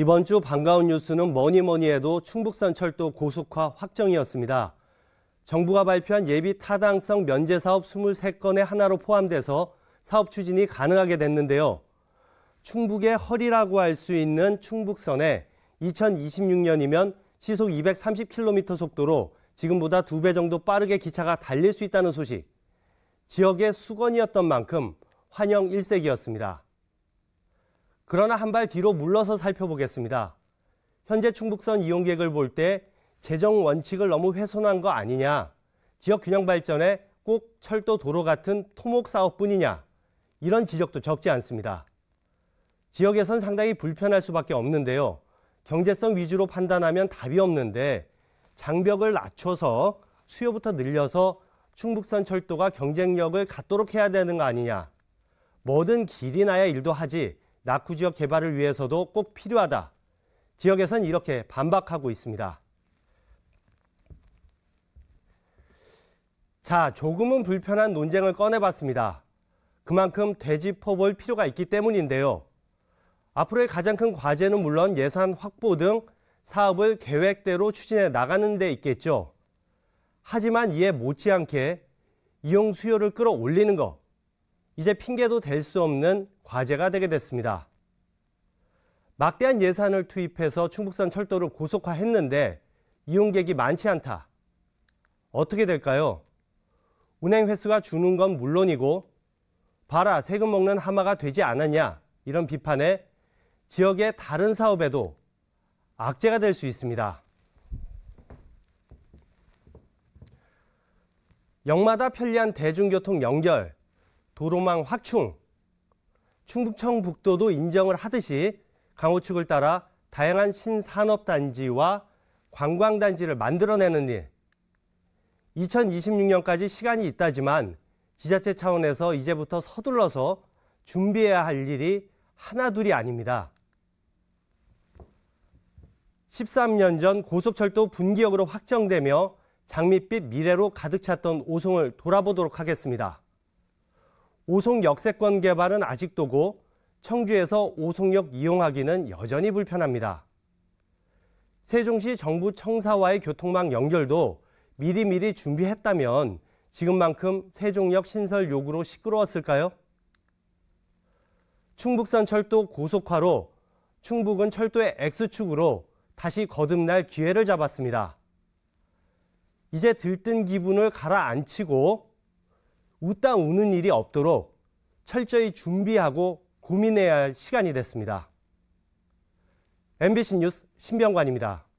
이번 주 반가운 뉴스는 뭐니 뭐니 해도 충북선 철도 고속화 확정이었습니다. 정부가 발표한 예비 타당성 면제 사업 23건의 하나로 포함돼서 사업 추진이 가능하게 됐는데요. 충북의 허리라고 할 수 있는 충북선에 2026년이면 시속 230km 속도로 지금보다 두 배 정도 빠르게 기차가 달릴 수 있다는 소식. 지역의 수건이었던 만큼 환영 일색이었습니다. 그러나 한 발 뒤로 물러서 살펴보겠습니다. 현재 충북선 이용 객을볼 때 재정 원칙을 너무 훼손한 거 아니냐, 지역 균형 발전에 꼭 철도 도로 같은 토목 사업뿐이냐 이런 지적도 적지 않습니다. 지역에선 상당히 불편할 수밖에 없는데요. 경제성 위주로 판단하면 답이 없는데 장벽을 낮춰서 수요부터 늘려서 충북선 철도가 경쟁력을 갖도록 해야 되는 거 아니냐. 뭐든 길이 나야 일도 하지 낙후 지역 개발을 위해서도 꼭 필요하다. 지역에선 이렇게 반박하고 있습니다. 자, 조금은 불편한 논쟁을 꺼내봤습니다. 그만큼 되짚어 볼 필요가 있기 때문인데요. 앞으로의 가장 큰 과제는 물론 예산 확보 등 사업을 계획대로 추진해 나가는 데 있겠죠. 하지만 이에 못지않게 이용 수요를 끌어올리는 것, 이제 핑계도 될 수 없는 과제가 되게 됐습니다. 막대한 예산을 투입해서 충북선 철도를 고속화했는데 이용객이 많지 않다. 어떻게 될까요? 운행 횟수가 주는 건 물론이고 봐라 세금 먹는 하마가 되지 않았냐 이런 비판에 지역의 다른 사업에도 악재가 될 수 있습니다. 역마다 편리한 대중교통 연결, 도로망 확충, 충청북도도 북 인정을 하듯이 강호축을 따라 다양한 신산업단지와 관광단지를 만들어내는 일. 2026년까지 시간이 있다지만 지자체 차원에서 이제부터 서둘러서 준비해야 할 일이 하나둘이 아닙니다. 13년 전 고속철도 분기역으로 확정되며 장밋빛 미래로 가득 찼던 오송을 돌아보도록 하겠습니다. 오송역 세권 개발은 아직도고 청주에서 오송역 이용하기는 여전히 불편합니다. 세종시 정부 청사와의 교통망 연결도 미리미리 준비했다면 지금만큼 세종역 신설 요구로 시끄러웠을까요? 충북선 철도 고속화로 충북은 철도의 X축으로 다시 거듭날 기회를 잡았습니다. 이제 들뜬 기분을 가라앉히고 웃다 우는 일이 없도록 철저히 준비하고 고민해야 할 시간이 됐습니다. MBC 뉴스 신병관입니다.